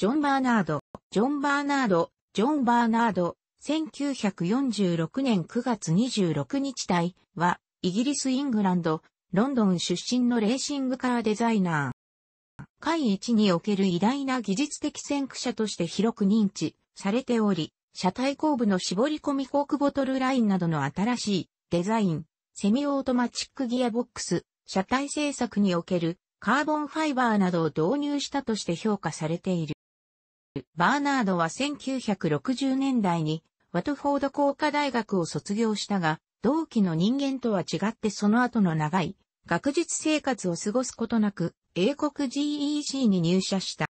ジョン・バーナード、ジョン・バーナード、ジョン・バーナード、1946年9月26日体は、イギリス・イングランド、ロンドン出身のレーシングカーデザイナー。会一における偉大な技術的先駆者として広く認知されており、車体後部の絞り込みコークボトルラインなどの新しいデザイン、セミオートマチックギアボックス、車体製作におけるカーボンファイバーなどを導入したとして評価されている。バーナードは1960年代にワトフォード工科大学を卒業したが、同期の人間とは違ってその後の長い学術生活を過ごすことなく、英国 GEC に入社した。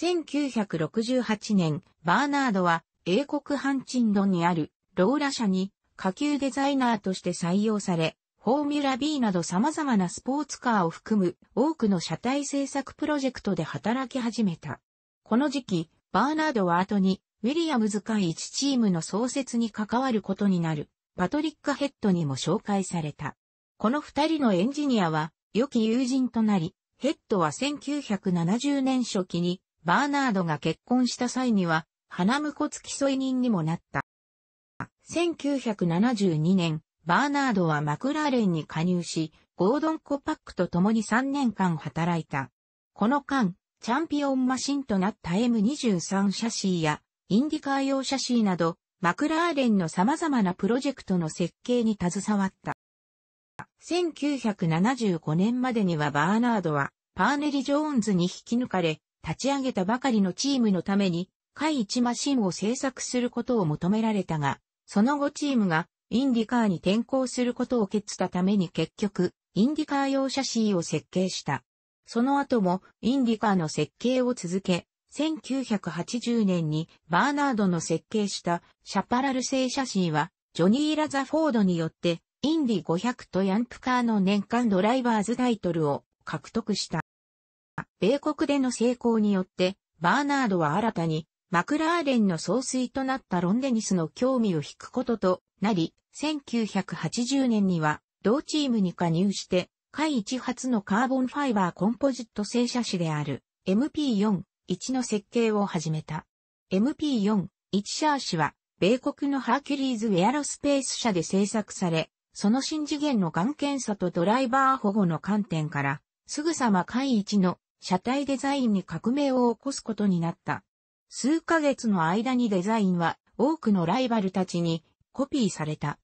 1968年、バーナードは英国ハンチンドンにあるローラ社に下級デザイナーとして採用され、フォーミュラ B など様々なスポーツカーを含む多くの車体製作プロジェクトで働き始めた。この時期、バーナードは後に、ウィリアムズ会一チームの創設に関わることになる、パトリック・ヘッドにも紹介された。この二人のエンジニアは、良き友人となり、ヘッドは1970年初期に、バーナードが結婚した際には、花婿付き添い人にもなった。1972年、バーナードはマクラーレンに加入し、ゴードン・コパックと共に3年間働いた。この間、チャンピオンマシンとなった M23 シャシーや、インディカー用シャシーなど、マクラーレンの様々なプロジェクトの設計に携わった。1975年までにはバーナードは、パーネリ・ジョーンズに引き抜かれ、立ち上げたばかりのチームのために、海一マシンを製作することを求められたが、その後チームがインディカーに転向することを決したために結局、インディカー用シャシーを設計した。その後もインディカーの設計を続け、1980年にバーナードの設計したシャパラル製写真はジョニー・ラザフォードによってインディ500とヤンプカーの年間ドライバーズタイトルを獲得した。米国での成功によってバーナードは新たにマクラーレンの総帥となったロンデニスの興味を引くこととなり、1980年には同チームに加入して回一発のカーボンファイバーコンポジット製車種である MP41 の設計を始めた。MP41 シャーシは、米国のハーキュリーズウェアロスペース社で製作され、その新次元の眼検査とドライバー保護の観点から、すぐさま回一の車体デザインに革命を起こすことになった。数ヶ月の間にデザインは多くのライバルたちにコピーされた。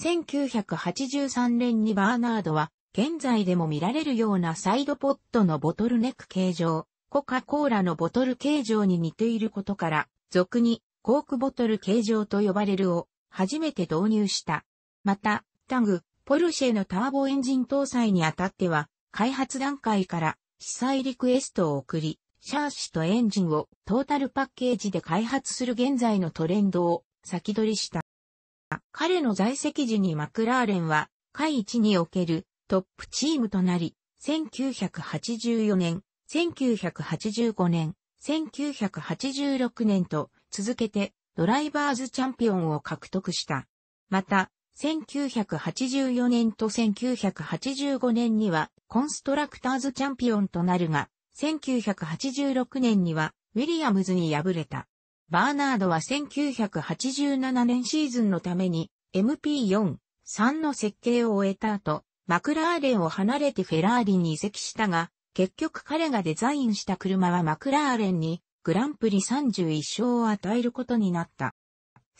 1983年にバーナードは現在でも見られるようなサイドポットのボトルネック形状、コカ・コーラのボトル形状に似ていることから、俗にコークボトル形状と呼ばれるを初めて導入した。また、タグ、ポルシェのターボエンジン搭載にあたっては、開発段階から被災リクエストを送り、シャーシとエンジンをトータルパッケージで開発する現在のトレンドを先取りした。彼の在籍時にマクラーレンは、下位1におけるトップチームとなり、1984年、1985年、1986年と続けてドライバーズチャンピオンを獲得した。また、1984年と1985年にはコンストラクターズチャンピオンとなるが、1986年にはウィリアムズに敗れた。バーナードは1987年シーズンのために MP4、3の設計を終えた後、マクラーレンを離れてフェラーリに移籍したが、結局彼がデザインした車はマクラーレンにグランプリ31勝を与えることになった。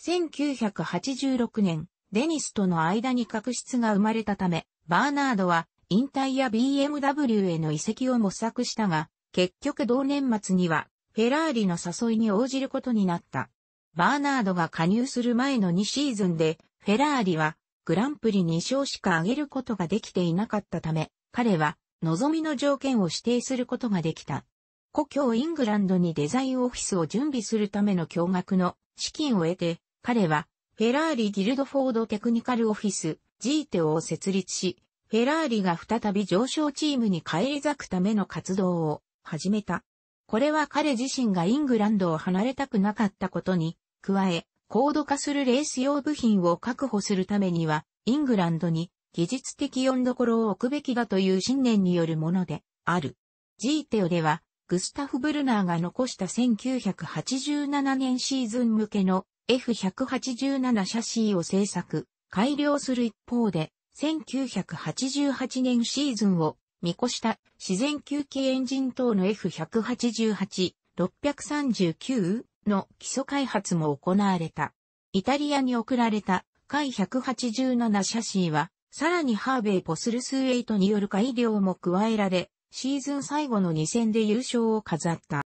1986年、デニスとの間に確執が生まれたため、バーナードは引退や BMW への移籍を模索したが、結局同年末にはフェラーリの誘いに応じることになった。バーナードが加入する前の2シーズンで、フェラーリはグランプリ2勝しか挙げることができていなかったため、彼は望みの条件を指定することができた。故郷イングランドにデザインオフィスを準備するための驚愕の資金を得て、彼はフェラーリ・ギルドフォード・テクニカル・オフィス、ジーテオを設立し、フェラーリが再び上昇チームに返り咲くための活動を始めた。これは彼自身がイングランドを離れたくなかったことに、加え、高度化するレース用部品を確保するためには、イングランドに技術的温んどころを置くべきだという信念によるものである。ジーテオでは、グスタフ・ブルナーが残した1987年シーズン向けの F187 シャシーを製作、改良する一方で、1988年シーズンを見越した自然吸気エンジン等の F188、639の基礎開発も行われた。イタリアに送られた海187写真は、さらにハーベイ・ポスルスウェイトによる改良も加えられ、シーズン最後の2戦で優勝を飾った。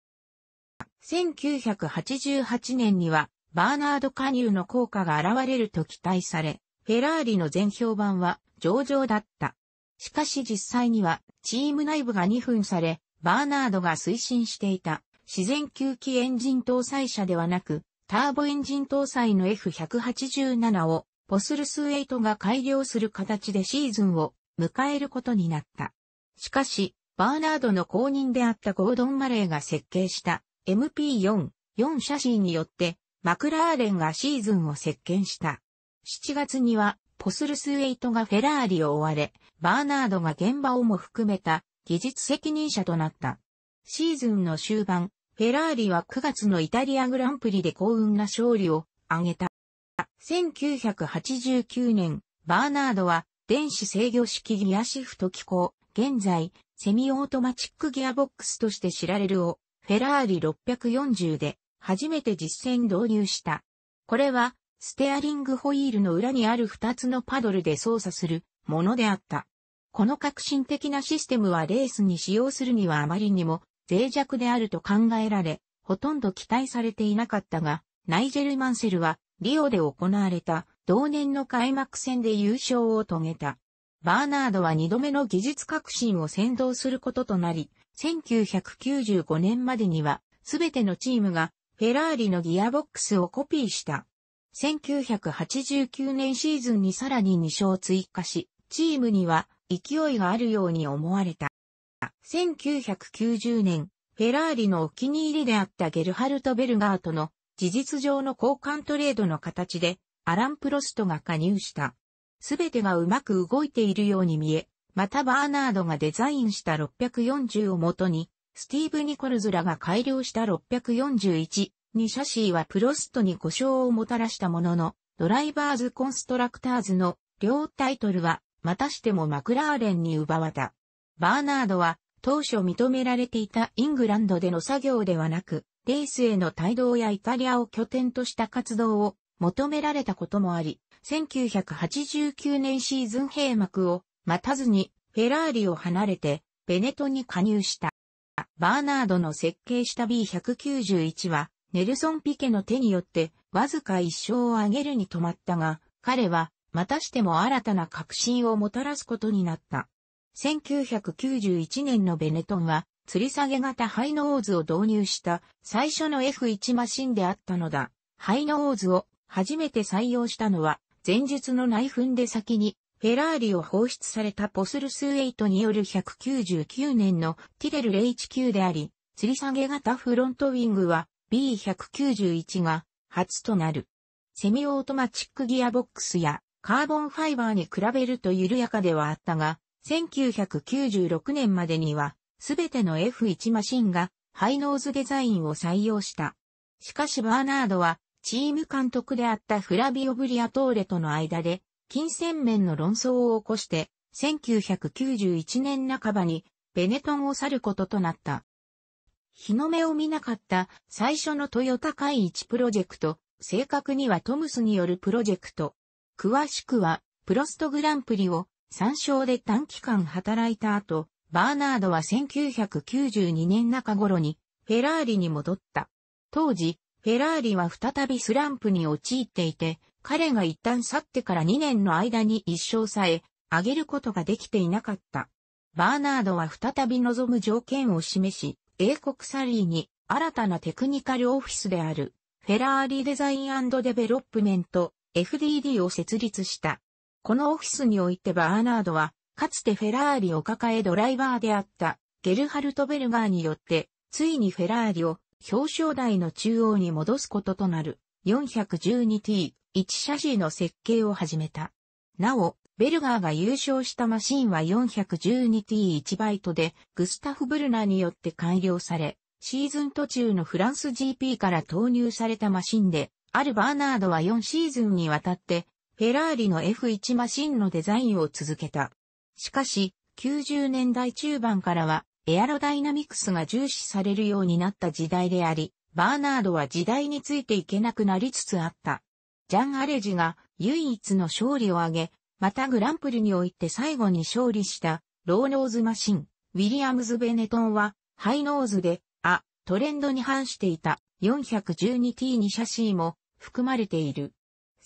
1988年には、バーナード加入の効果が現れると期待され、フェラーリの全評判は上々だった。しかし実際には、チーム内部が2分され、バーナードが推進していた自然吸気エンジン搭載車ではなく、ターボエンジン搭載の F187 をポスルス8が改良する形でシーズンを迎えることになった。しかし、バーナードの後任であったゴードン・マレーが設計した MP4、4写真によってマクラーレンがシーズンを設計した。7月にはポスルス8がフェラーリを追われ、バーナードが現場をも含めた技術責任者となった。シーズンの終盤、フェラーリは9月のイタリアグランプリで幸運な勝利を挙げた。1989年、バーナードは電子制御式ギアシフト機構、現在、セミオートマチックギアボックスとして知られるを、フェラーリ640で初めて実践導入した。これは、ステアリングホイールの裏にある2つのパドルで操作するものであった。この革新的なシステムはレースに使用するにはあまりにも脆弱であると考えられ、ほとんど期待されていなかったが、ナイジェル・マンセルはリオで行われた同年の開幕戦で優勝を遂げた。バーナードは2度目の技術革新を先導することとなり、1995年までにはすべてのチームがフェラーリのギアボックスをコピーした。1989年シーズンにさらに2勝追加し、チームには勢いがあるように思われた。1990年、フェラーリのお気に入りであったゲルハルト・ベルガーとの事実上の交換トレードの形でアラン・プロストが加入した。すべてがうまく動いているように見え、またバーナードがデザインした640をもとに、スティーブ・ニコルズらが改良した641にシャシーはプロストに故障をもたらしたものの、ドライバーズ・コンストラクターズの両タイトルはまたしてもマクラーレンに奪われた。バーナードは当初認められていたイングランドでの作業ではなく、レースへの帯同やイタリアを拠点とした活動を求められたこともあり、1989年シーズン閉幕を待たずにフェラーリを離れてベネトに加入した。バーナードの設計した B191 はネルソン・ピケの手によってわずか一勝を挙げるに止まったが、彼はまたしても新たな革新をもたらすことになった。1991年のベネトンは、吊り下げ型ハイノーズを導入した最初の F1 マシンであったのだ。ハイノーズを初めて採用したのは、前述の内紛で先に、フェラーリを放出されたポスルスイトによる199年のティレル019であり、吊り下げ型フロントウィングは B191 が初となる。セミオートマチックギアボックスやカーボンファイバーに比べると緩やかではあったが、1996年までには、すべての F1 マシンがハイノーズデザインを採用した。しかしバーナードは、チーム監督であったフラビオ・ブリアトーレとの間で、金銭面の論争を起こして、1991年半ばにベネトンを去ることとなった。日の目を見なかった最初のトヨタ会1プロジェクト、正確にはトムスによるプロジェクト。詳しくは、プロストグランプリを参照で短期間働いた後、バーナードは1992年中頃にフェラーリに戻った。当時、フェラーリは再びスランプに陥っていて、彼が一旦去ってから2年の間に一生さえ、上げることができていなかった。バーナードは再び望む条件を示し、英国サリーに新たなテクニカルオフィスである、フェラーリデザインデベロップメント FDD を設立した。このオフィスにおいてバーナードは、かつてフェラーリを抱えドライバーであったゲルハルト・ベルガーによって、ついにフェラーリを表彰台の中央に戻すこととなる 412T1 車 C の設計を始めた。なお、ベルガーが優勝したマシンは 412T1 バイトでグスタフ・ブルナーによって改良され、シーズン途中のフランス GP から投入されたマシンで、あるバーナードは4シーズンにわたってフェラーリの F1 マシンのデザインを続けた。しかし、90年代中盤からは、エアロダイナミクスが重視されるようになった時代であり、バーナードは時代についていけなくなりつつあった。ジャン・アレジが唯一の勝利を挙げ、またグランプリにおいて最後に勝利した、ローノーズマシン、ウィリアムズ・ベネトンは、ハイノーズで、あ、トレンドに反していた 412T2 シャシーも含まれている。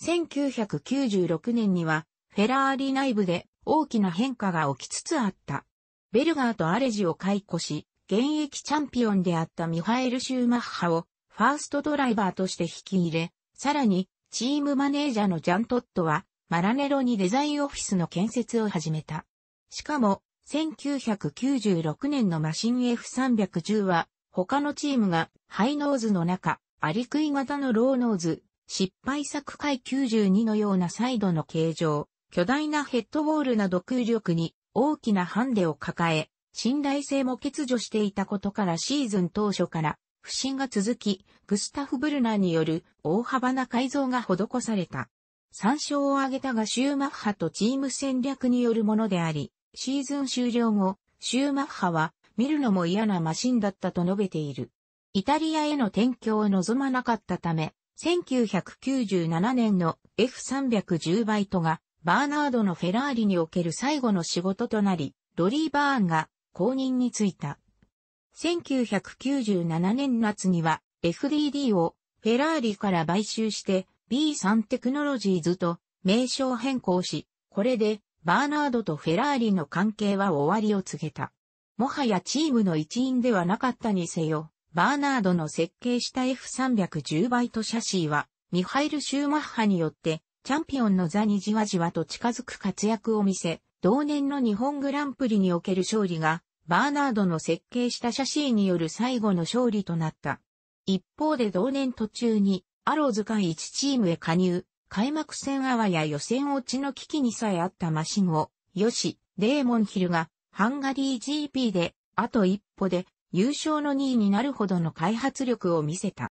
1996年には、フェラーリ内部で大きな変化が起きつつあった。ベルガーとアレジを解雇し、現役チャンピオンであったミハエル・シューマッハをファーストドライバーとして引き入れ、さらにチームマネージャーのジャントットはマラネロにデザインオフィスの建設を始めた。しかも、1996年のマシン F310 は他のチームがハイノーズの中、アリクイ型のローノーズ、失敗作回92のようなサイドの形状、巨大なヘッドウォールなど空力に大きなハンデを抱え、信頼性も欠如していたことからシーズン当初から不振が続き、グスタフ・ブルナーによる大幅な改造が施された。参照を挙げたがシューマッハとチーム戦略によるものであり、シーズン終了後、シューマッハは見るのも嫌なマシンだったと述べている。イタリアへの転居を望まなかったため、1997年の F310 バイトがバーナードのフェラーリにおける最後の仕事となり、ロリー・バーンが後任に就いた。1997年夏には FDD をフェラーリから買収して B3 テクノロジーズと名称変更し、これでバーナードとフェラーリの関係は終わりを告げた。もはやチームの一員ではなかったにせよ、バーナードの設計した F310 バイトシャシーは、ミハイル・シューマッハによって、チャンピオンの座にじわじわと近づく活躍を見せ、同年の日本グランプリにおける勝利が、バーナードの設計したシャシーによる最後の勝利となった。一方で同年途中に、アローズ会1チームへ加入、開幕戦あわや予選落ちの危機にさえあったマシンを、ヨシ、デーモンヒルが、ハンガリー GP で、あと一歩で、優勝の2位になるほどの開発力を見せた。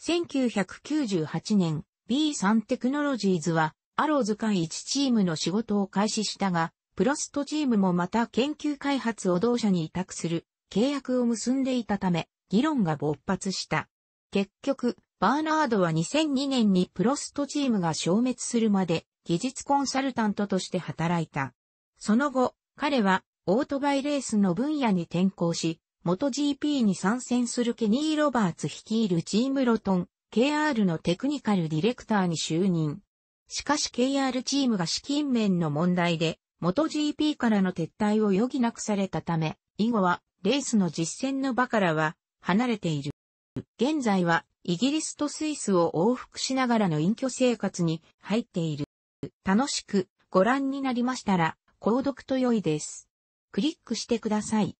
1998年、B3 テクノロジーズは、アローズ会1チームの仕事を開始したが、プロストチームもまた研究開発を同社に委託する契約を結んでいたため、議論が勃発した。結局、バーナードは2002年にプロストチームが消滅するまで技術コンサルタントとして働いた。その後、彼はオートバイレースの分野に転向し、元 GP に参戦するケニー・ロバーツ率いるチームロトン、KR のテクニカルディレクターに就任。しかし KR チームが資金面の問題で、元 GP からの撤退を余儀なくされたため、以後はレースの実践の場からは離れている。現在はイギリスとスイスを往復しながらの隠居生活に入っている。楽しくご覧になりましたら、購読と良いです。クリックしてください。